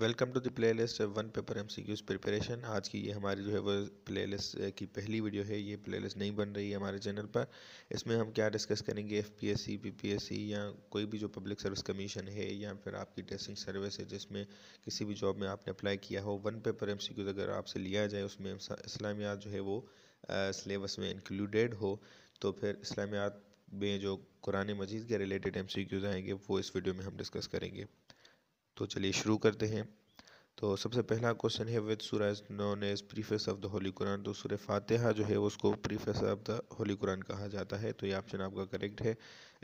welcome to the playlist one paper M C Qs preparation आज की ये हमारी जो है वो प्लेलिस्ट की पहली वीडियो है ये प्लेलिस्ट नहीं बन रही है हमारे चैनल पर इसमें हम क्या डिस्कस करेंगे F P S C P P S C या कोई भी जो पब्लिक सर्विस कमीशन है या फिर आपकी टेस्टिंग सर्विस है जिसमें किसी भी जॉब में आपने अप्लाई किया हो one paper M C Qs अगर आपसे लिया जाए उसमें इस्लामियात जो है वो सिलेबस में इंक्लूडेड हो तो फिर इस्लामियात में जो कुरान मजीद के रिलेटेड एम सी क्यूज़ आएंगे वो इस वीडियो में हम डिस्कस करेंगे तो चलिए शुरू करते हैं तो सबसे पहला क्वेश्चन है विद सूरज known as preface of the holy Quran तो सुर फातिहा जो है उसको preface of the holy Quran कहा जाता है तो ये ऑप्शन आपका करेक्ट है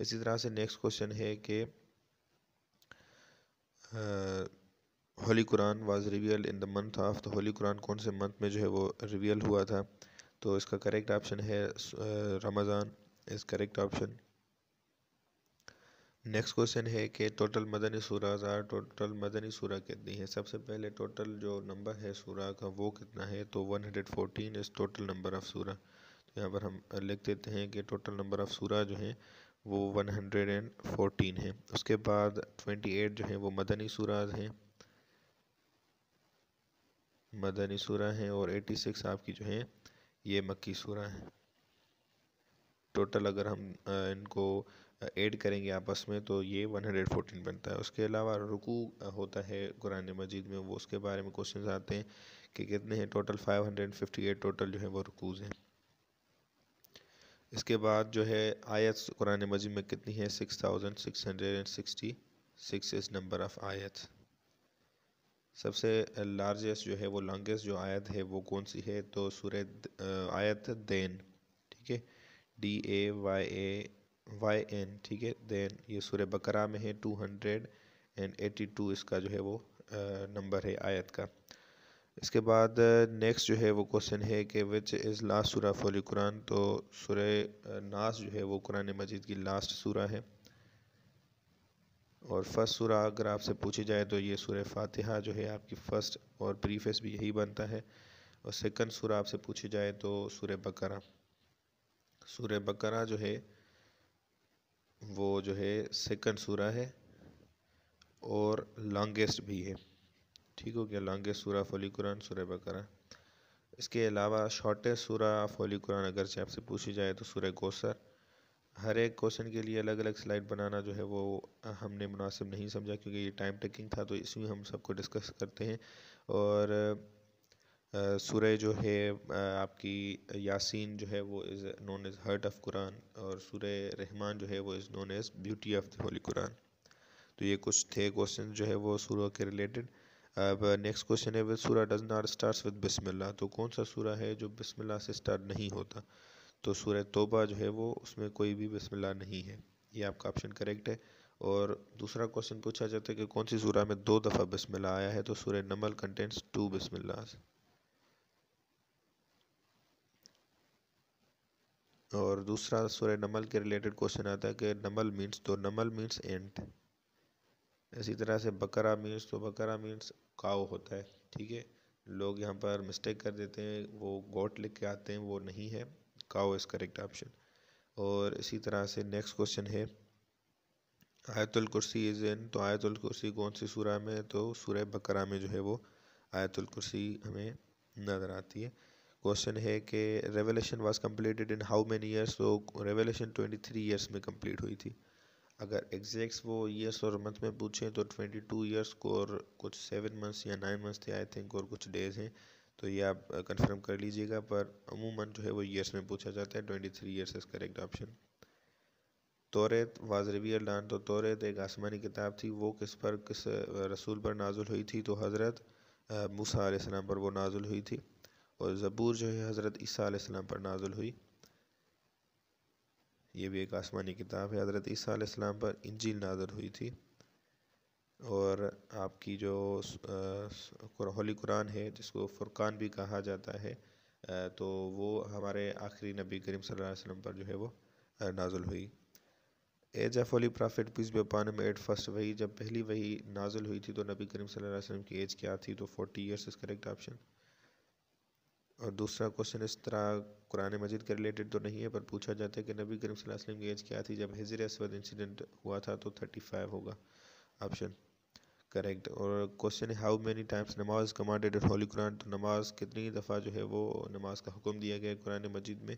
इसी तरह से नेक्स्ट क्वेश्चन है कि holy Quran was reveal in the month of the holy Quran कौन से मंथ में जो है वो रिवील हुआ था तो इसका करेक्ट ऑप्शन है Ramzan is correct option next question है कि टोटल मदनी सूराज आर टोटल मदनी सूरा कितनी है सबसे पहले टोटल जो नंबर है सूरा का वो कितना है तो 114 इज़ टोटल नंबर ऑफ़ सूरा तो यहाँ पर हम लिख देते हैं कि टोटल नंबर ऑफ़ सूरा जो है वो 114 है उसके बाद 28 जो है वो मदनी सूराज हैं मदनी सूरा है और 86 आपकी जो है ये मक्की सूरा है टोटल अगर हम इनको ऐड करेंगे आपस में तो ये 114 बनता है उसके अलावा रुकू होता है कुरान मजीद में वो उसके बारे में क्वेश्चन आते हैं कि कितने हैं टोटल 558 टोटल जो है वो रुकूज़ हैं इसके बाद जो है आयत कुरान मजीद में कितनी है six thousand six hundred and sixty six is number of आयत सबसे लार्जेस्ट जो है वो लॉन्गेस्ट जो आयत है वो कौन सी है तो सूर्य आयत दैन ठीक है D A Y A Y N ठीक है देन ये सूर्य बकरा में है two hundred and eighty two इसका जो है वो नंबर है आयत का इसके बाद नेक्स्ट जो है वो क्वेश्चन है कि विच इज़ लास्ट सूरा फोली कुरान तो सूर नास जो है वो कुरान मजीद की लास्ट सूरा है और फर्स्ट सूरा अगर आपसे पूछी जाए तो ये सूर फातिहा जो है आपकी फ़र्स्ट और प्रीफेस भी यही बनता है और सेकंड सूरा आपसे पूछी जाए तो सूर बकरा सूर बकरा जो है वो जो है सेकंड सूरा है और लॉन्गेस्ट भी है ठीक हो गया लॉन्गेस्ट सूरा फोली कुरान सूर बकरा इसके अलावा शॉर्टेस्ट सूरा फोली कुरान अगर से आपसे पूछी जाए तो सूर्य कोसर हर एक क्वेश्चन के लिए अलग अलग स्लाइड बनाना जो है वो हमने मुनासिब नहीं समझा क्योंकि ये टाइम टेकिंग था तो इसमें हम सबको डिस्कस करते हैं और सूर्य जो है आपकी यासीन जो है वो is known as heart of Quran और सूर्य रहमान जो है वो is known as beauty of the holy Quran तो ये कुछ थे क्वेश्चन जो है वो सूर्य के रिलेटेड अब नेक्स्ट क्वेश्चन है विद सूर्य डज नॉट स्टार्ट विद बिस्मिल्लाह तो कौन सा सूर्य है जो बिस्मिल्लाह से स्टार्ट नहीं होता तो सूर्य तोबा जो है वो उसमें कोई भी बिस्मिल्लाह नहीं है ये आपका ऑप्शन करेक्ट है और दूसरा क्वेश्चन पूछा जाता है कि कौन सी सूरह में दो दफ़ा बिस्मिल्लाह आया है तो सूर्य नमल कंटेंट्स टू बिस्मिल्लाह और दूसरा सूर्य नमल के रिलेटेड क्वेश्चन आता है कि नमल मीन्स तो नमल मीन्स एंट इसी तरह से बकरा मीन्स तो बकरा मीन्स काओ होता है ठीक है लोग यहाँ पर मिस्टेक कर देते हैं वो गोट लिख के आते हैं वो नहीं है काओ इज़ करेक्ट ऑप्शन और इसी तरह से नेक्स्ट क्वेश्चन है आयतुल कुर्सी इज़ इन तो आयतुल कुर्सी कौन सी सूरह में तो सूर्य बकरा में जो है वो आयतुल कुर्सी हमें नज़र आती है क्वेश्चन है कि revolution was completed in how many years तो रेवोल्यूशन 23 ईयर्स में कंप्लीट हुई थी अगर एग्जैक्ट वो ईयर्स और मंथ में पूछें तो 22 ईयर्स को और कुछ सेवन मंथ्स या नाइन मंथ्स थे आई थिंक और कुछ डेज हैं तो ये आप कंफर्म कर लीजिएगा पर अमूमन जो है वो ईयर्स में पूछा जाता है twenty three years is correct option तोरेत वाज रिवील डान तो तोरेत एक आसमानी किताब थी वो किस पर किस रसूल पर नाजुल हुई थी तो हज़रत मूसा आसमाम पर वो नाजुल हुई थी और ज़बूर जो है हज़रत ईसा पर नाजुल हुई ये भी एक आसमानी किताब है हज़रत ईसा पर इंजील नाजुल हुई थी और आपकी जो होली कुरान है जिसको फ़ुरक़ान भी कहा जाता है तो वो हमारे आखिरी नबी करीम सल्लल्लाहु अलैहि वसल्लम पर जो है वो नाजुल हुई age of holy prophet peace पान में एट फर्स्ट वही जब पहली वही नाजुल हुई थी तो नबी करीम सल्लल्लाहु अलैहि वसल्लम की एज क्या थी तो forty years is correct option और दूसरा क्वेश्चन इस तरह कुरान मजिद के रिलेटेड तो नहीं है पर पूछा जाता है कि नबी करीम वसल्लम की एज क्या थी जब हिजर असवद इंसिडेंट हुआ था तो थर्टी फाइव होगा ऑप्शन करेक्ट और क्वेश्चन है हाउ मेनी टाइम्स नमाज कमांडेड इन होली कुरान तो नमाज कितनी दफ़ा जो है वो नमाज का हुक्म दिया गया कुरान मजिद में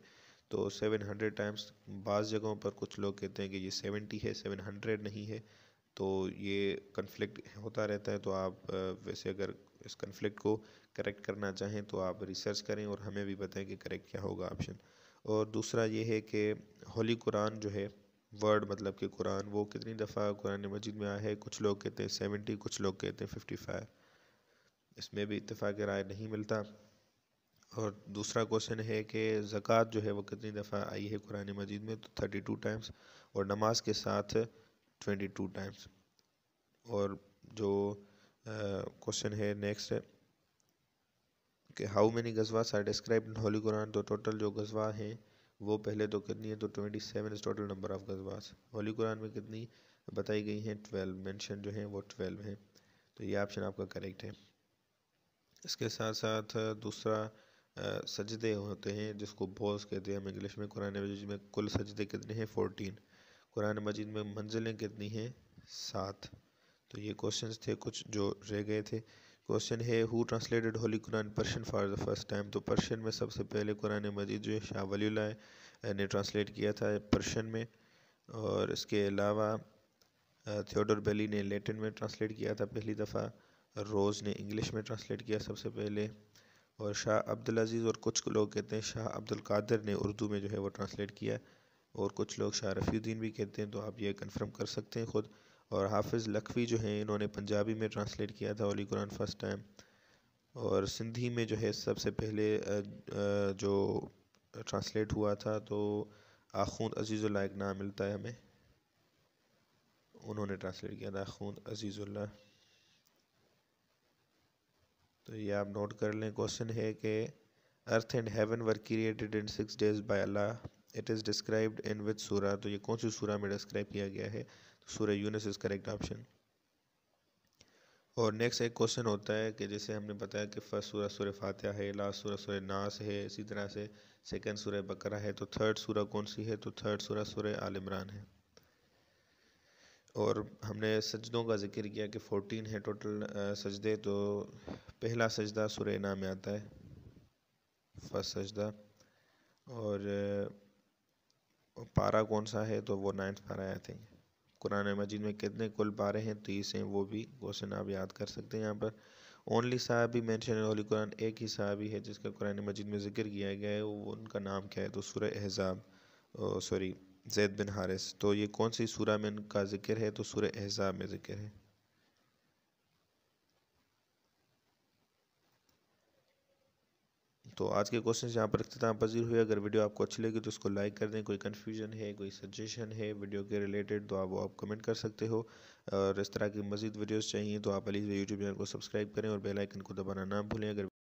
तो सेवन हंड्रेड टाइम्स बाज़ जगहों पर कुछ लोग कहते हैं कि ये सेवेंटी है सेवन हंड्रेड नहीं है तो ये कन्फ्लिक्ट होता रहता है तो आप वैसे अगर इस कन्फ्लिक्ट को करेक्ट करना चाहें तो आप रिसर्च करें और हमें भी बताएं कि करेक्ट क्या होगा ऑप्शन और दूसरा ये है कि होली कुरान जो है वर्ड मतलब कि कुरान वो कितनी दफ़ा कुरान मजिद में आया है कुछ लोग कहते हैं सेवेंटी कुछ लोग कहते हैं फिफ्टी फाइव इसमें भी इतफ़ाक़ राय नहीं मिलता और दूसरा क्वेश्चन है कि ज़क़़त जो है वो कितनी दफ़ा आई है कुरान मजीद में तो थर्टी टू टाइम्स और नमाज के साथ ट्वेंटी टू टाइम्स और जो क्वेश्चन है नेक्स्ट कि हाउ मेनी गजवा are describe in holy Quran तो टोटल जो गजवा हैं वो पहले तो कितनी है तो twenty seven is total number of गजवास होली कुरान में कितनी बताई गई हैं ट्वेल्व मेंशन जो हैं वो ट्वेल्व हैं तो ये ऑप्शन आपका करेक्ट है इसके साथ साथ दूसरा सजदे होते हैं जिसको बोस कहते हैं हम इंग्लिश में कुरान में कुल सजदे कितने हैं फोर्टीन कुरान मजीद में मंजिलें कितनी हैं सात तो ये क्वेश्चंस थे कुछ जो रह गए थे क्वेश्चन है who translated holy Quran Persian for the first time तो पर्शियन में सबसे पहले कुरान मजीद जो है शाह वली ने ट्रांसलेट किया था पर्शियन में और इसके अलावा थियोडोर बेली ने लेटिन में ट्रांसलेट किया था पहली दफ़ा रोज़ ने इंग्लिश में ट्रांसलेट किया सबसे पहले और शाह अब्दुल अजीज़ और कुछ लोग कहते हैं शाह अब्दुल कादर ने उर्दू में जो है वो ट्रांसलेट किया और कुछ लोग शाह भी कहते हैं तो आप ये कन्फर्म कर सकते हैं ख़ुद और हाफिज़ लखवी जो हैं इन्होंने पंजाबी में ट्रांसलेट किया था अली कुरान फर्स्ट टाइम और सिंधी में जो है सबसे पहले जो ट्रांसलेट हुआ था तो आखून एक नाम मिलता है हमें उन्होंने ट्रांसलेट किया था आखून अजीज़ुल्ला तो ये आप नोट कर लें क्वेश्चन है कि earth and heaven were created in six days by Allah it is described in which सूरा तो ये कौन सी सूरा में डिस्क्राइब किया गया है तो सूर्य यूनस इज़ करेक्ट ऑप्शन और नेक्स्ट एक क्वेश्चन होता है कि जैसे हमने बताया कि फर्स्ट सूर्य सूर्य फातह है लास्ट सूर्य सूर्य नास है इसी तरह से सेकंड सूर्य बकरा है तो थर्ड सूर्य कौन सी है तो थर्ड सूरह सूर्य आल है और हमने सजदों का जिक्र किया कि फ़ोटीन है टोटल सजदे तो पहला सजदा सूर्य नाम में आता है फर्स्ट सजदा और पारा कौन सा है तो वो नाइन्थ पारा है आई थिंक कुरान मजीद में कितने कुल पारे हैं तीस हैं वो भी क्वेश्चन आप याद कर सकते हैं यहाँ पर ओनली साहबी मैंशन ओली कुरान एक ही साहबी है जिसका कुरान मजीद में जिक्र किया गया है वो उनका नाम क्या है तो सूर एहजाब सॉरी जैद बिन हारिस तो ये कौन सी सूरा में इनका जिक्र है तो सूर एहजाब में जिक्र है तो आज के क्वेश्चन यहाँ पर इख्ताम पजीर हुए अगर वीडियो आपको अच्छी लगी तो उसको लाइक कर दें कोई कन्फ्यूजन है कोई सजेशन है वीडियो के रिलेटेड तो आप वो आप कमेंट कर सकते हो और इस तरह की मजीद वीडियोज़ चाहिए तो आप प्लीज़ यूट्यूब चैनल को सब्सक्राइब करें और बेलाइकन को दबाना ना भूलें अगर